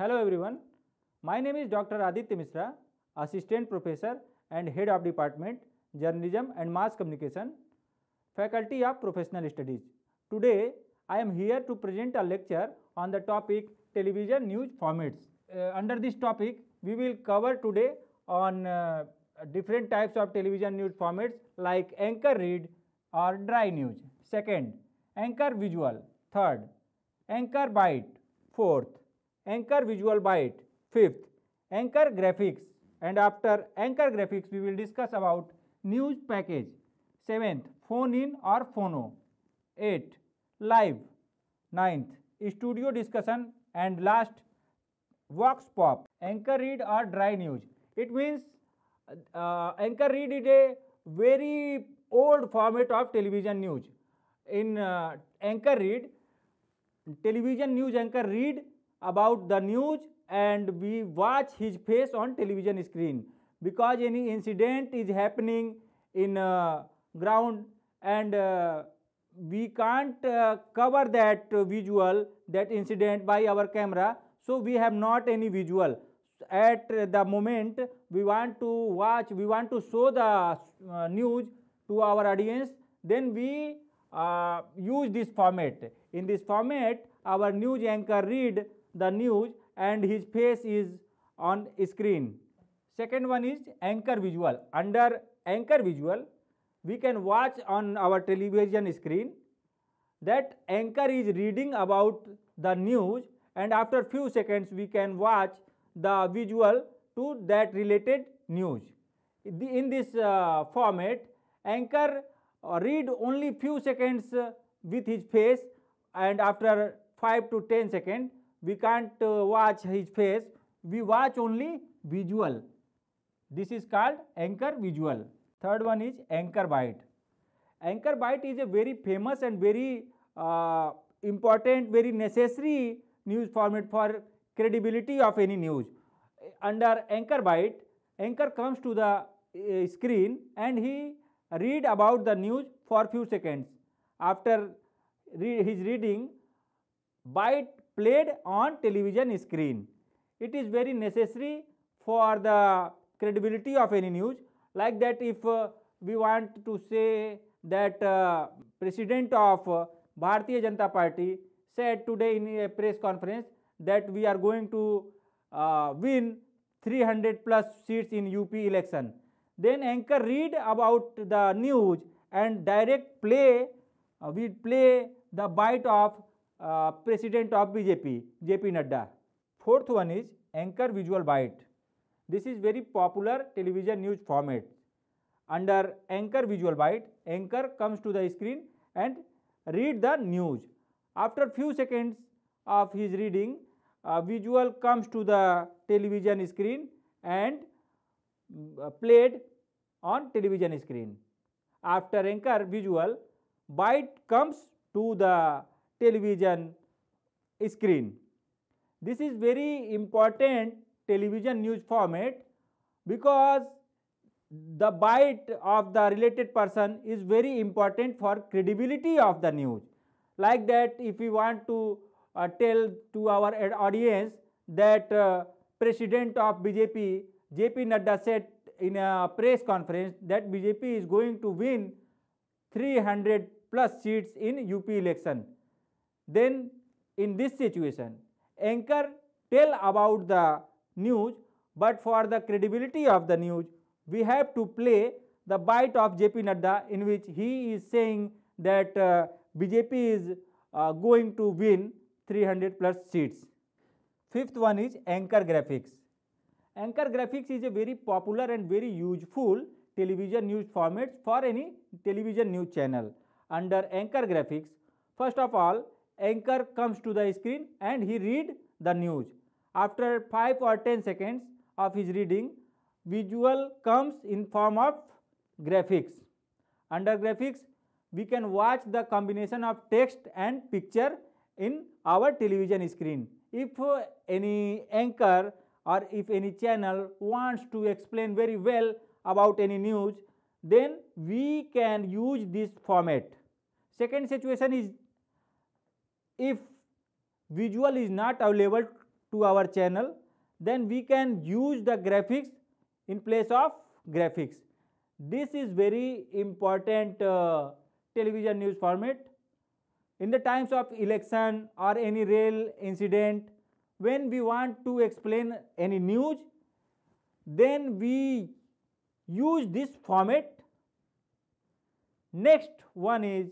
Hello everyone, my name is Dr. Aditya Misra, Assistant Professor and Head of Department, Journalism and Mass Communication, Faculty of Professional Studies. Today, I am here to present a lecture on the topic Television News Formats. Uh, under this topic, we will cover today on uh, different types of television news formats like anchor read or dry news. Second, anchor visual. Third, anchor bite. Fourth, anchor visual byte. Fifth, anchor graphics. And after anchor graphics, we will discuss about news package. Seventh, phone in or phono. Eight, live. Ninth, studio discussion. And last, vox pop. Anchor read or dry news. It means uh, anchor read is a very old format of television news. In uh, anchor read, television news anchor read about the news and we watch his face on television screen because any incident is happening in uh, ground and uh, we can't uh, cover that visual that incident by our camera so we have not any visual at the moment we want to watch we want to show the uh, news to our audience then we uh, use this format in this format our news anchor read the news and his face is on screen. Second one is anchor visual. Under anchor visual, we can watch on our television screen that anchor is reading about the news and after few seconds we can watch the visual to that related news. In this uh, format, anchor uh, read only few seconds uh, with his face and after 5 to 10 seconds we can't uh, watch his face we watch only visual this is called anchor visual third one is anchor bite anchor bite is a very famous and very uh, important very necessary news format for credibility of any news under anchor bite anchor comes to the uh, screen and he read about the news for few seconds after re his reading bite played on television screen. It is very necessary for the credibility of any news like that if uh, we want to say that uh, president of uh, Bharatiya Janata Party said today in a press conference that we are going to uh, win 300 plus seats in UP election. Then anchor read about the news and direct play, uh, we play the bite of uh, president of BJP, JP Nadda. Fourth one is anchor visual bite. This is very popular television news format. Under anchor visual bite, anchor comes to the screen and read the news. After few seconds of his reading, uh, visual comes to the television screen and uh, played on television screen. After anchor visual, bite comes to the television screen. This is very important television news format because the bite of the related person is very important for credibility of the news. Like that if we want to uh, tell to our audience that uh, president of BJP JP Nadda said in a press conference that BJP is going to win 300 plus seats in UP election then in this situation anchor tell about the news but for the credibility of the news we have to play the bite of JP Nadda in which he is saying that uh, BJP is uh, going to win 300 plus seats. Fifth one is anchor graphics. Anchor graphics is a very popular and very useful television news format for any television news channel. Under anchor graphics, first of all, anchor comes to the screen and he read the news. After 5 or 10 seconds of his reading, visual comes in form of graphics. Under graphics, we can watch the combination of text and picture in our television screen. If any anchor or if any channel wants to explain very well about any news, then we can use this format. Second situation is if visual is not available to our channel then we can use the graphics in place of graphics this is very important uh, television news format in the times of election or any rail incident when we want to explain any news then we use this format next one is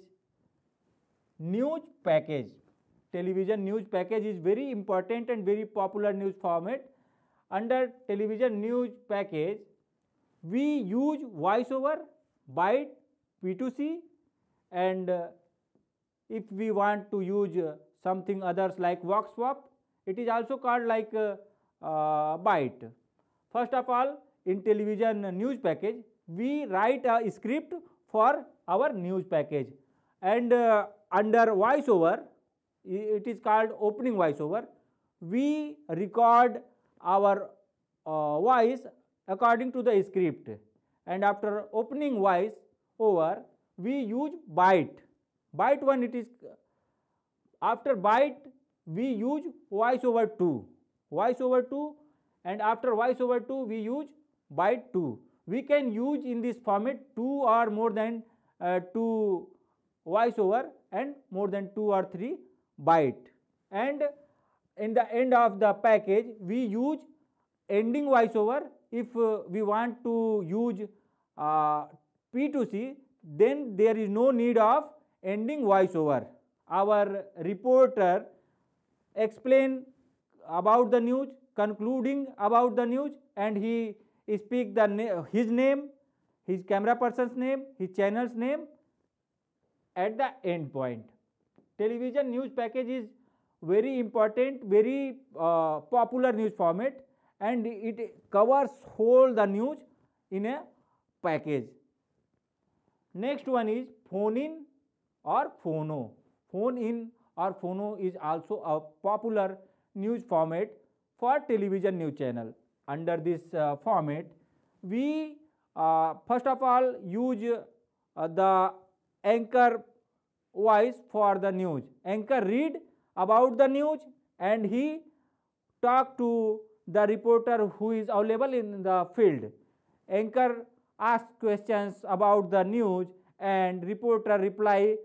news package television news package is very important and very popular news format. Under television news package, we use voiceover, byte, P2C and uh, if we want to use uh, something others like vox swap, it is also called like uh, uh byte. First of all, in television news package, we write a script for our news package and uh, under voiceover, it is called opening voiceover we record our uh, voice according to the script and after opening voice over we use byte byte 1 it is after byte we use voice over 2 voice over 2 and after voice over 2 we use byte 2 we can use in this format 2 or more than uh, 2 voice over and more than 2 or 3 byte and in the end of the package we use ending voiceover if uh, we want to use uh, P2C then there is no need of ending voiceover. Our reporter explain about the news, concluding about the news and he, he speak the na his name, his camera person's name, his channel's name at the end point. Television news package is very important, very uh, popular news format and it covers whole the news in a package. Next one is phone-in or phono. Phone-in or phono is also a popular news format for television news channel. Under this uh, format, we uh, first of all use uh, the anchor voice for the news. Anchor read about the news and he talk to the reporter who is available in the field. Anchor ask questions about the news and reporter reply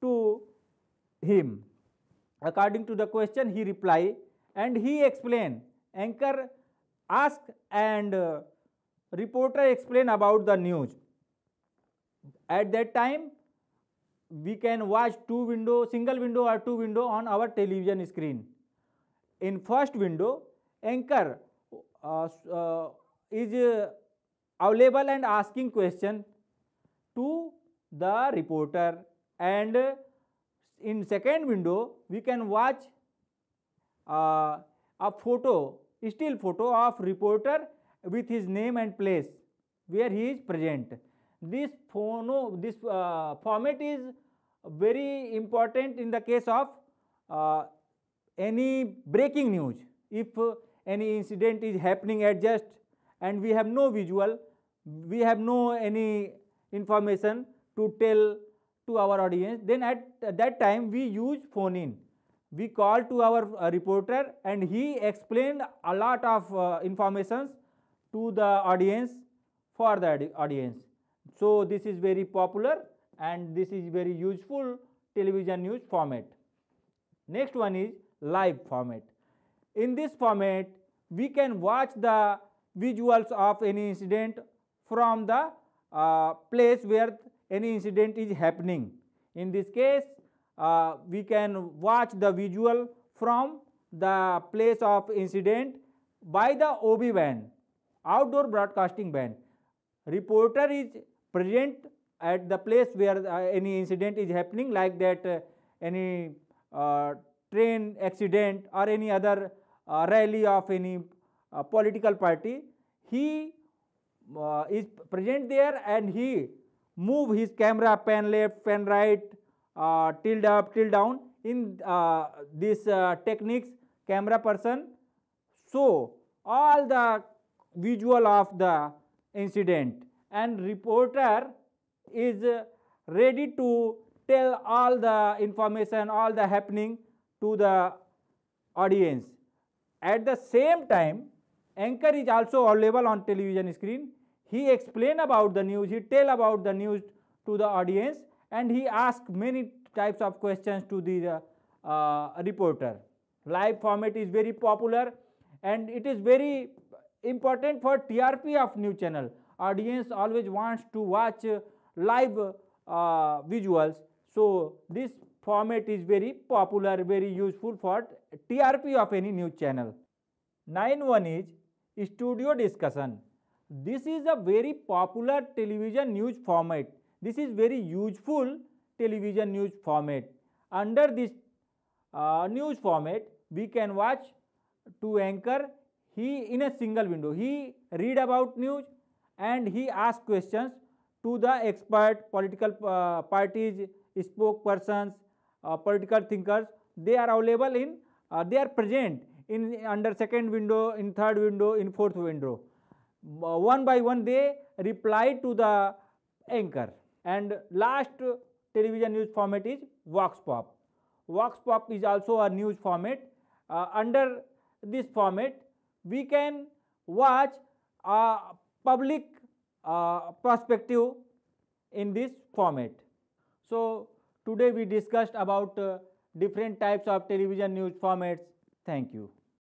to him. According to the question, he reply and he explain. Anchor ask and uh, reporter explain about the news. At that time, we can watch two window, single window or two window on our television screen. In first window, anchor uh, uh, is uh, available and asking question to the reporter and in second window we can watch uh, a photo still photo of reporter with his name and place where he is present this phono, this uh, format is very important in the case of uh, any breaking news. If any incident is happening at just and we have no visual, we have no any information to tell to our audience, then at that time we use phone in. We call to our uh, reporter and he explained a lot of uh, informations to the audience for the audience. So, this is very popular and this is very useful television news format. Next one is live format. In this format, we can watch the visuals of any incident from the uh, place where any incident is happening. In this case, uh, we can watch the visual from the place of incident by the OB van, outdoor broadcasting van. Reporter is present at the place where uh, any incident is happening like that uh, any uh, train accident or any other uh, rally of any uh, political party he uh, is present there and he move his camera pan left pan right tilt up tilt down in this techniques camera person so all the visual of the incident and reporter is ready to tell all the information, all the happening to the audience. At the same time, anchor is also available on television screen. He explain about the news, he tell about the news to the audience and he ask many types of questions to the uh, uh reporter. Live format is very popular and it is very important for TRP of new channel audience always wants to watch live uh, visuals so this format is very popular very useful for trp of any new channel 9 one is studio discussion this is a very popular television news format this is very useful television news format under this uh, news format we can watch to anchor he in a single window he read about news and he asked questions to the expert political uh, parties, spokespersons, uh, political thinkers. They are available in, uh, they are present in under second window, in third window, in fourth window. Uh, one by one they reply to the anchor. And last television news format is Vox Pop. Vox Pop is also a news format. Uh, under this format, we can watch a uh, public uh, perspective in this format. So, today we discussed about uh, different types of television news formats. Thank you.